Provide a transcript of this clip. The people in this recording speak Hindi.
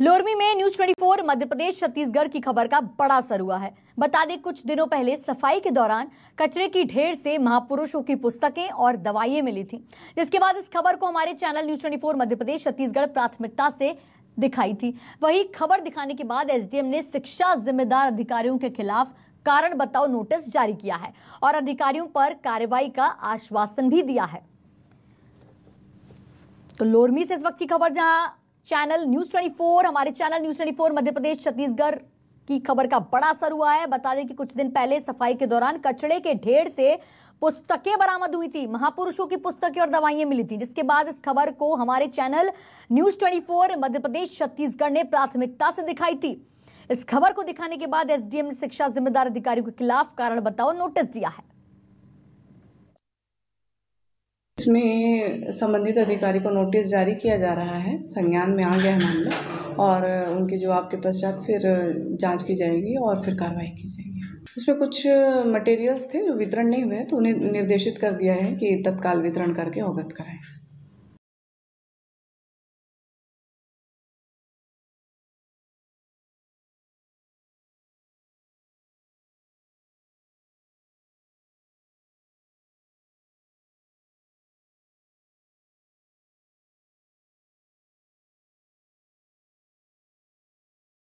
लोरमी में न्यूज 24 मध्य प्रदेश छत्तीसगढ़ की खबर का बड़ा असर हुआ है बता दें कुछ दिनों पहले सफाई के दौरान कचरे की ढेर से महापुरुषों की पुस्तकें और दवाइयां मिली थी जिसके बाद इस खबर को हमारे चैनल न्यूज 24 मध्य प्रदेश छत्तीसगढ़ प्राथमिकता से दिखाई थी वही खबर दिखाने के बाद एसडीएम ने शिक्षा जिम्मेदार अधिकारियों के खिलाफ कारण बताओ नोटिस जारी किया है और अधिकारियों पर कार्रवाई का आश्वासन भी दिया है तो लोरमी से इस वक्त की खबर जहां चैनल न्यूज 24 हमारे चैनल न्यूज 24 मध्य प्रदेश छत्तीसगढ़ की खबर का बड़ा असर हुआ है बता दें कि कुछ दिन पहले सफाई के दौरान कचड़े के ढेर से पुस्तकें बरामद हुई थी महापुरुषों की पुस्तकें और दवाइयां मिली थी जिसके बाद इस खबर को हमारे चैनल न्यूज 24 मध्य प्रदेश छत्तीसगढ़ ने प्राथमिकता से दिखाई थी इस खबर को दिखाने के बाद एसडीएम ने शिक्षा जिम्मेदार अधिकारियों के खिलाफ कारण बताओ नोटिस दिया है इसमें संबंधित अधिकारी को नोटिस जारी किया जा रहा है संज्ञान में आ गया मामला और उनके जवाब के पश्चात फिर जांच की जाएगी और फिर कार्रवाई की जाएगी उसमें कुछ मटेरियल्स थे जो वितरण नहीं हुए तो उन्हें निर्देशित कर दिया है कि तत्काल वितरण करके अवगत कराएँ